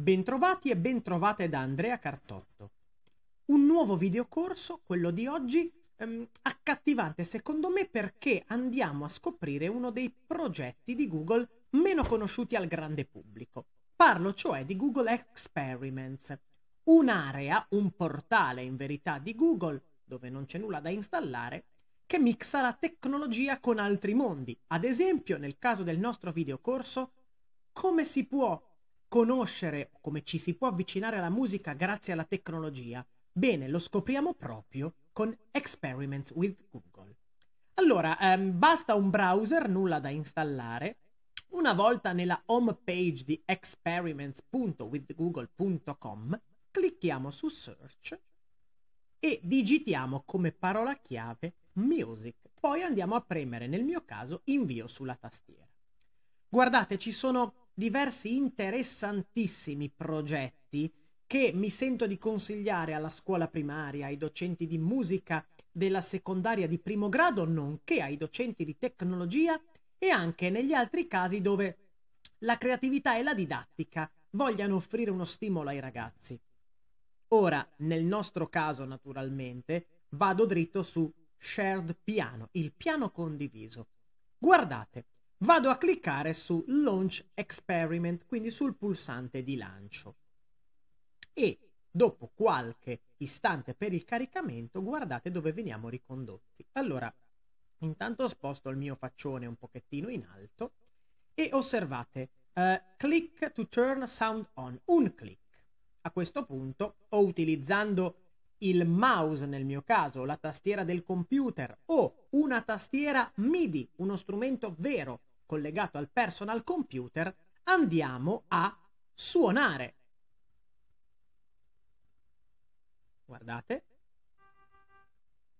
Bentrovati e bentrovate da Andrea Cartotto. Un nuovo videocorso, quello di oggi, ehm, accattivante secondo me perché andiamo a scoprire uno dei progetti di Google meno conosciuti al grande pubblico. Parlo cioè di Google Experiments, un'area, un portale in verità di Google, dove non c'è nulla da installare, che mixa la tecnologia con altri mondi. Ad esempio, nel caso del nostro videocorso, come si può conoscere come ci si può avvicinare alla musica grazie alla tecnologia? Bene, lo scopriamo proprio con Experiments with Google. Allora, ehm, basta un browser, nulla da installare. Una volta nella home page di experiments.withgoogle.com, clicchiamo su Search e digitiamo come parola chiave Music. Poi andiamo a premere, nel mio caso, invio sulla tastiera. Guardate, ci sono diversi interessantissimi progetti che mi sento di consigliare alla scuola primaria, ai docenti di musica della secondaria di primo grado, nonché ai docenti di tecnologia e anche negli altri casi dove la creatività e la didattica vogliano offrire uno stimolo ai ragazzi. Ora, nel nostro caso naturalmente, vado dritto su Shared Piano, il piano condiviso. Guardate, vado a cliccare su Launch Experiment, quindi sul pulsante di lancio. E dopo qualche istante per il caricamento, guardate dove veniamo ricondotti. Allora, intanto sposto il mio faccione un pochettino in alto e osservate uh, click to turn sound on, un click. A questo punto, o utilizzando il mouse nel mio caso, la tastiera del computer o una tastiera MIDI, uno strumento vero collegato al personal computer, andiamo a suonare. Guardate.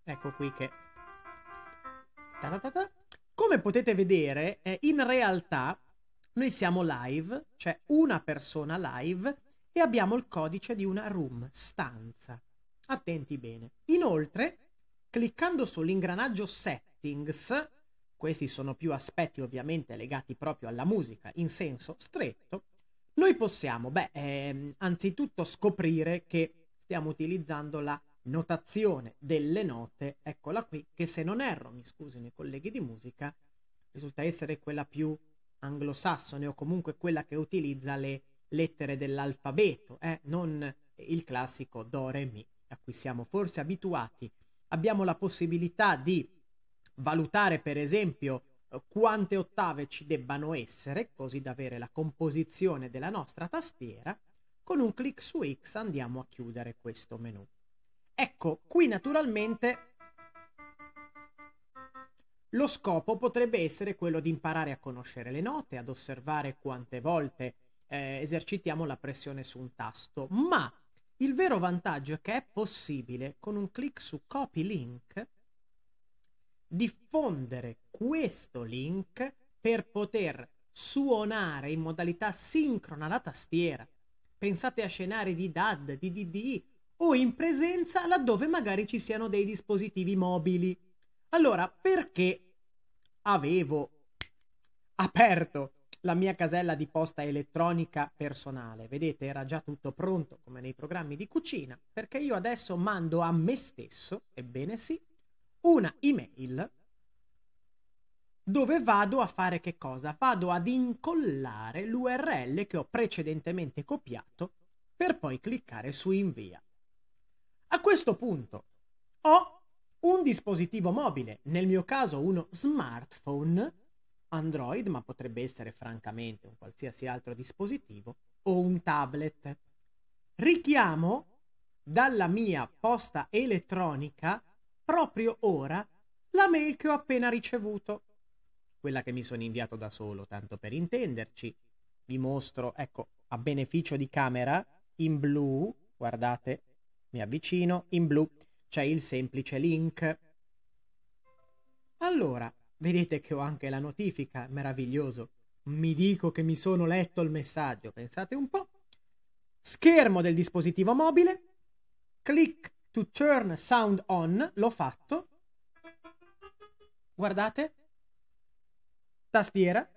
Ecco qui che... Ta ta ta Come potete vedere, eh, in realtà noi siamo live, c'è cioè una persona live e abbiamo il codice di una room, stanza. Attenti bene. Inoltre, cliccando sull'ingranaggio settings, questi sono più aspetti ovviamente legati proprio alla musica in senso stretto, noi possiamo, beh, ehm, anzitutto scoprire che stiamo utilizzando la notazione delle note, eccola qui, che se non erro, mi scusino i colleghi di musica, risulta essere quella più anglosassone o comunque quella che utilizza le lettere dell'alfabeto, eh? non il classico do, re, mi, a cui siamo forse abituati. Abbiamo la possibilità di valutare per esempio eh, quante ottave ci debbano essere, così da avere la composizione della nostra tastiera, con un clic su X andiamo a chiudere questo menu. Ecco, qui naturalmente lo scopo potrebbe essere quello di imparare a conoscere le note, ad osservare quante volte eh, esercitiamo la pressione su un tasto, ma il vero vantaggio è che è possibile con un clic su copy link diffondere questo link per poter suonare in modalità sincrona la tastiera. Pensate a scenari di DAD, di DDI o in presenza laddove magari ci siano dei dispositivi mobili. Allora, perché avevo aperto la mia casella di posta elettronica personale. Vedete, era già tutto pronto come nei programmi di cucina, perché io adesso mando a me stesso, ebbene sì, una email dove vado a fare che cosa? Vado ad incollare l'URL che ho precedentemente copiato per poi cliccare su invia. A questo punto ho un dispositivo mobile, nel mio caso uno smartphone Android, ma potrebbe essere francamente un qualsiasi altro dispositivo o un tablet. Richiamo dalla mia posta elettronica proprio ora la mail che ho appena ricevuto. Quella che mi sono inviato da solo, tanto per intenderci. Vi mostro, ecco, a beneficio di camera, in blu, guardate, mi avvicino, in blu c'è il semplice link. Allora, vedete che ho anche la notifica, meraviglioso. Mi dico che mi sono letto il messaggio, pensate un po'. Schermo del dispositivo mobile, clic to turn sound on, l'ho fatto. Guardate. Tastiera.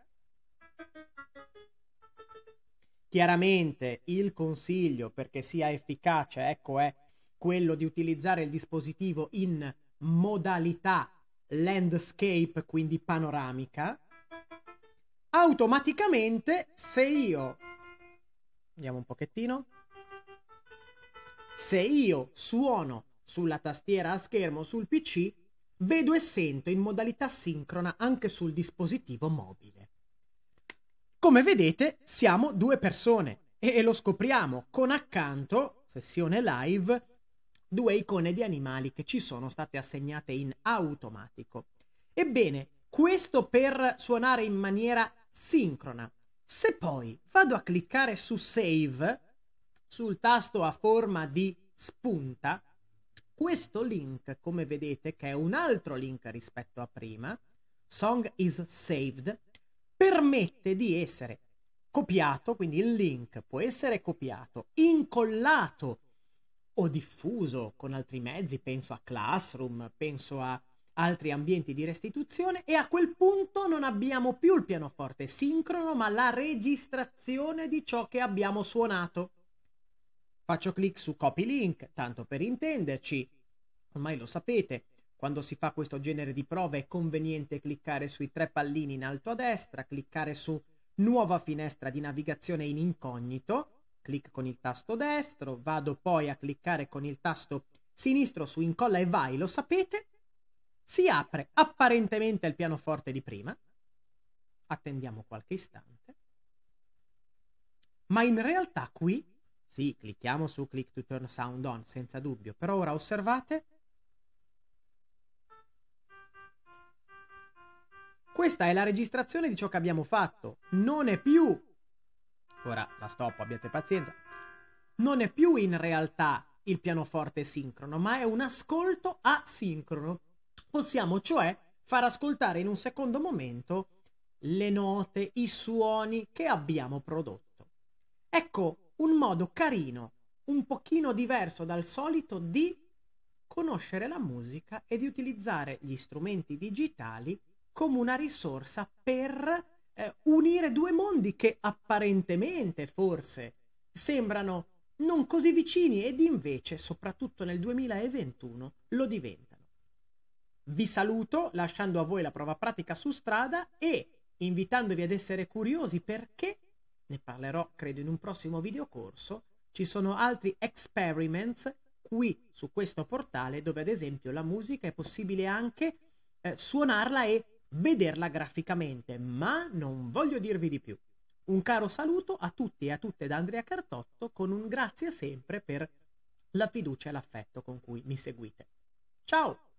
Chiaramente il consiglio perché sia efficace, ecco, è quello di utilizzare il dispositivo in modalità landscape, quindi panoramica. Automaticamente, se io... Andiamo un pochettino. Se io suono sulla tastiera a schermo sul PC, vedo e sento in modalità sincrona anche sul dispositivo mobile. Come vedete, siamo due persone e lo scopriamo con accanto, sessione live, due icone di animali che ci sono state assegnate in automatico. Ebbene, questo per suonare in maniera sincrona. Se poi vado a cliccare su Save, sul tasto a forma di spunta, questo link, come vedete, che è un altro link rispetto a prima, Song is Saved, permette di essere copiato, quindi il link può essere copiato, incollato o diffuso con altri mezzi, penso a Classroom, penso a altri ambienti di restituzione e a quel punto non abbiamo più il pianoforte sincrono, ma la registrazione di ciò che abbiamo suonato. Faccio clic su copy link, tanto per intenderci, ormai lo sapete, quando si fa questo genere di prove è conveniente cliccare sui tre pallini in alto a destra, cliccare su nuova finestra di navigazione in incognito, clic con il tasto destro, vado poi a cliccare con il tasto sinistro su incolla e vai, lo sapete? Si apre apparentemente il pianoforte di prima, attendiamo qualche istante, ma in realtà qui sì, clicchiamo su click to turn sound on, senza dubbio, però ora osservate. Questa è la registrazione di ciò che abbiamo fatto. Non è più... Ora la stop, abbiate pazienza. Non è più in realtà il pianoforte sincrono, ma è un ascolto asincrono. Possiamo cioè far ascoltare in un secondo momento le note, i suoni che abbiamo prodotto. Ecco un modo carino, un pochino diverso dal solito di conoscere la musica e di utilizzare gli strumenti digitali come una risorsa per eh, unire due mondi che apparentemente forse sembrano non così vicini ed invece, soprattutto nel 2021, lo diventano. Vi saluto lasciando a voi la prova pratica su strada e invitandovi ad essere curiosi perché ne parlerò credo in un prossimo video corso, ci sono altri experiments qui su questo portale dove ad esempio la musica è possibile anche eh, suonarla e vederla graficamente, ma non voglio dirvi di più. Un caro saluto a tutti e a tutte da Andrea Cartotto con un grazie sempre per la fiducia e l'affetto con cui mi seguite. Ciao!